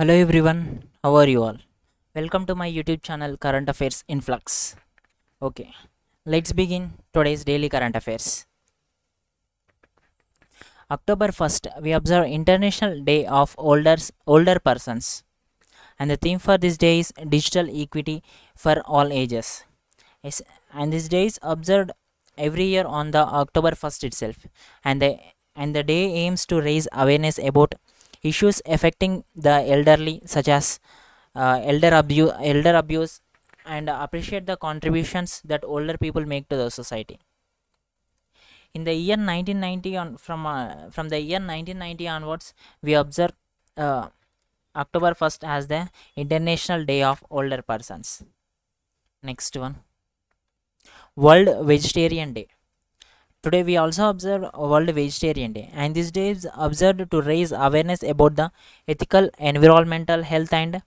hello everyone how are you all welcome to my youtube channel current affairs Influx. okay let's begin today's daily current affairs october 1st we observe international day of older older persons and the theme for this day is digital equity for all ages yes, and this day is observed every year on the october 1st itself and the and the day aims to raise awareness about issues affecting the elderly such as uh, elder abuse elder abuse and appreciate the contributions that older people make to the society in the year 1990 on from uh, from the year 1990 onwards we observe uh, october 1st as the international day of older persons next one world vegetarian day Today we also observe World Vegetarian Day and this day is observed to raise awareness about the ethical, environmental, health and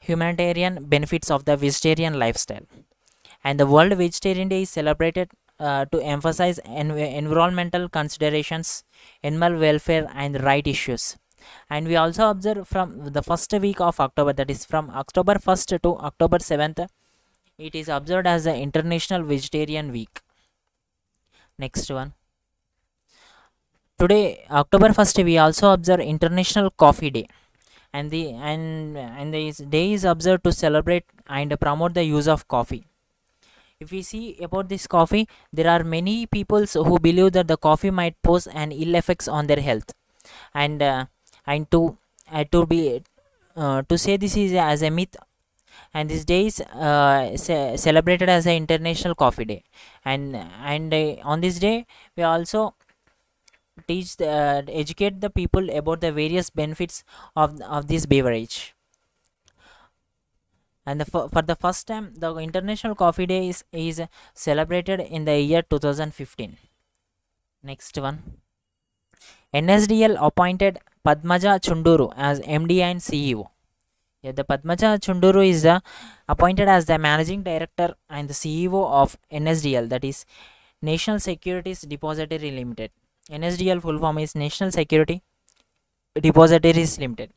humanitarian benefits of the vegetarian lifestyle. And the World Vegetarian Day is celebrated uh, to emphasize en environmental considerations, animal welfare and right issues. And we also observe from the first week of October that is from October 1st to October 7th it is observed as the International Vegetarian Week next one today october 1st we also observe international coffee day and the and and this day is observed to celebrate and promote the use of coffee if we see about this coffee there are many peoples who believe that the coffee might pose an ill effects on their health and uh, and to uh, to be uh, to say this is as a myth and this day is uh, celebrated as an international coffee day and and uh, on this day we also teach the, uh, educate the people about the various benefits of of this beverage and the, for, for the first time the international coffee day is is celebrated in the year 2015 next one nsdl appointed padmaja chunduru as md and ceo yeah, the Padmaja Chunduru is uh, appointed as the managing director and the CEO of NSDL, that is National Securities Depository Limited. NSDL full form is National Security Depositories Limited,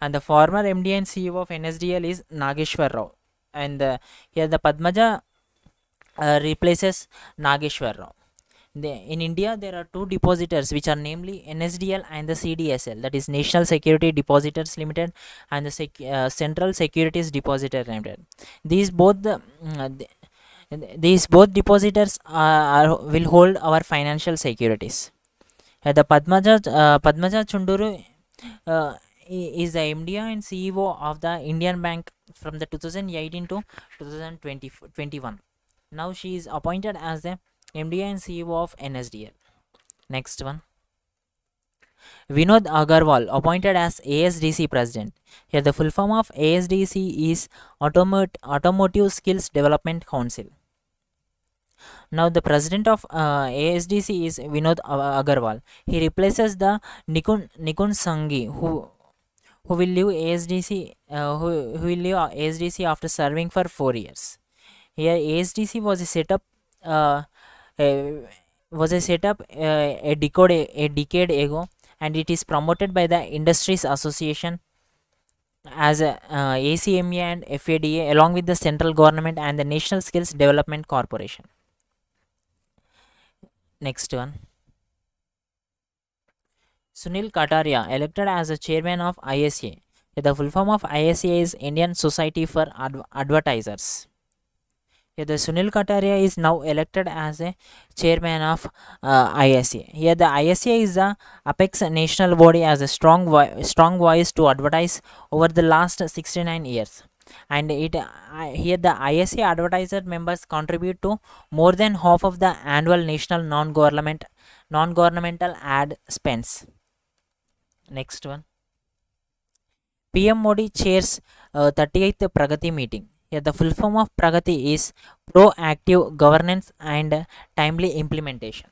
and the former MD and CEO of NSDL is Nageshwar Rao, and uh, here the Padmaja uh, replaces Nageshwar Rao the, in India there are two depositors which are namely NSDL and the CDSL that is National Security Depositors Limited and the Sec uh, Central Securities Depositor Limited these both the, mm, uh, the these both depositors are, are, will hold our financial securities uh, the Padmaja uh, Padmaja Chunduru uh, is the MD and CEO of the Indian Bank from the 2018 to 2021 now she is appointed as the M D I and CEO of NSDL. Next one. Vinod Agarwal appointed as ASDC president. Here the full form of ASDC is Automot Automotive Skills Development Council. Now the president of uh, ASDC is Vinod Agarwal. He replaces the Nikun Nikun Sanghi who who will leave ASDC uh, who, who will leave ASDC after serving for 4 years. Here ASDC was set up uh, was a setup a decade a decade ago and it is promoted by the industries association as a, uh, ACME and FADA along with the central government and the National Skills Development Corporation. Next one. Sunil Kataria elected as the chairman of ISA. The full form of ISA is Indian Society for Advertisers the Sunil Kataria is now elected as a chairman of uh, ISA. Here the ISA is the apex national body as a strong vo strong voice to advertise over the last 69 years. And it uh, here the ISA advertiser members contribute to more than half of the annual national non-government non-governmental ad spends. Next one. PM Modi chairs uh, 38th Pragati meeting the full form of Pragati is proactive governance and timely implementation.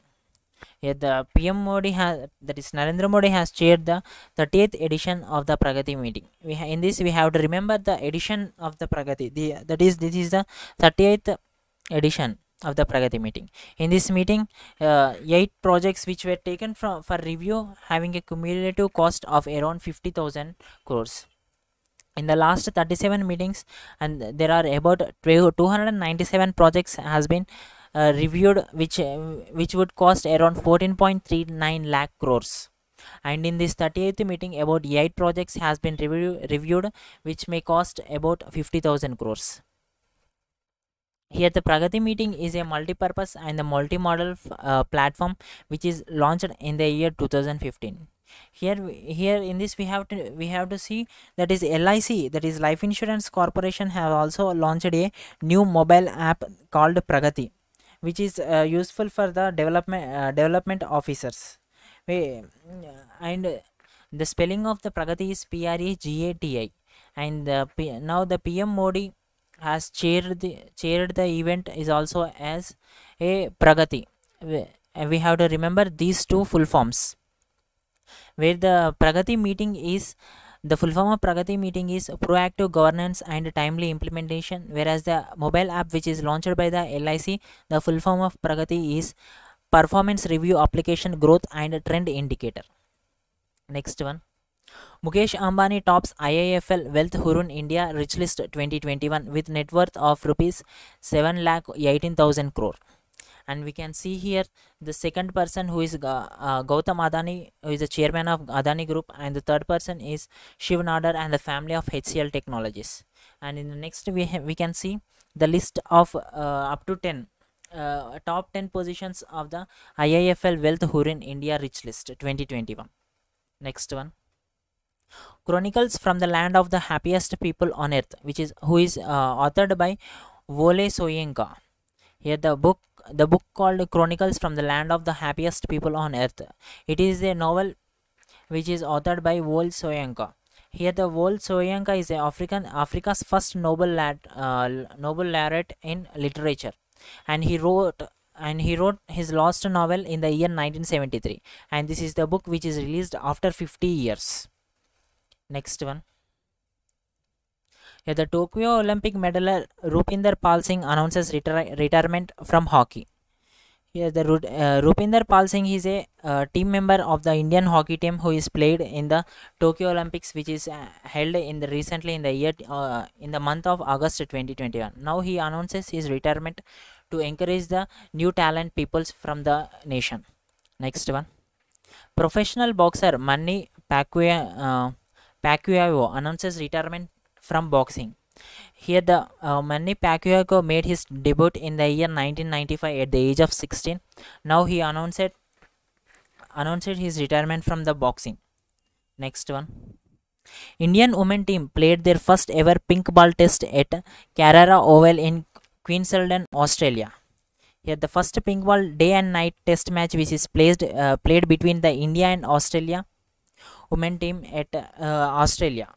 the PM Modi has that is Narendra Modi has chaired the 30th edition of the Pragati meeting. We in this we have to remember the edition of the Pragati. The, that is this is the 30th edition of the Pragati meeting. In this meeting, uh, eight projects which were taken from for review having a cumulative cost of around 50,000 crores in the last 37 meetings and there are about 297 projects has been uh, reviewed which uh, which would cost around 14.39 lakh crores and in this 38th meeting about 8 projects has been review, reviewed which may cost about 50000 crores here the pragati meeting is a multi-purpose and the multi-model uh, platform which is launched in the year 2015 here here in this we have to we have to see that is lic that is life insurance corporation have also launched a new mobile app called pragati which is uh, useful for the development uh, development officers we, and the spelling of the pragati is p r a g a t i and the P, now the pm modi has chaired the chaired the event is also as a pragati we, we have to remember these two full forms where the Pragati meeting is the full form of Pragati meeting is proactive governance and timely implementation, whereas the mobile app which is launched by the LIC, the full form of Pragati is performance review application growth and trend indicator. Next one. Mukesh Ambani tops IIFL Wealth Hurun India Rich List 2021 with net worth of rupees 7 lakh 18,000 crore and we can see here the second person who is uh, Gautam Adani who is the chairman of Adani group and the third person is Shiv Nadar and the family of HCL Technologies and in the next we, we can see the list of uh, up to 10 uh, top 10 positions of the IIFL Wealth Hurin India Rich List 2021 next one Chronicles from the Land of the Happiest People on Earth, which is who is uh, authored by Vole Soyenka. Here the book the book called Chronicles from the Land of the Happiest People on Earth. It is a novel which is authored by Wol Soyanka. Here, the Wol Soyanka is African Africa's first Nobel uh, Nobel laureate in literature, and he wrote and he wrote his last novel in the year 1973 and this is the book which is released after 50 years next one here the Tokyo Olympic medaler uh, Rupinder Pal Singh announces retire retirement from hockey. Here the uh, Rupinder Pal Singh is a uh, team member of the Indian hockey team who is played in the Tokyo Olympics which is uh, held in the recently in the year uh, in the month of August 2021. Now he announces his retirement to encourage the new talent peoples from the nation. Next one. Professional boxer Manny Pacquiao, uh, Pacquiao announces retirement from boxing. Here the uh, Manny Pacquiao made his debut in the year 1995 at the age of 16. Now he announced announced his retirement from the boxing. Next one. Indian women team played their first ever pink ball test at Carrara Oval in Queensland, Australia. Here the first pink ball day and night test match which is placed, uh, played between the India and Australia women team at uh, Australia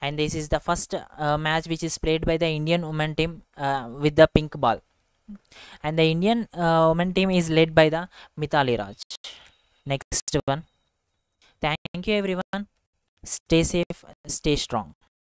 and this is the first uh, match which is played by the Indian women team uh, with the pink ball and the Indian uh, women team is led by the Mithali Raj next one thank you everyone stay safe stay strong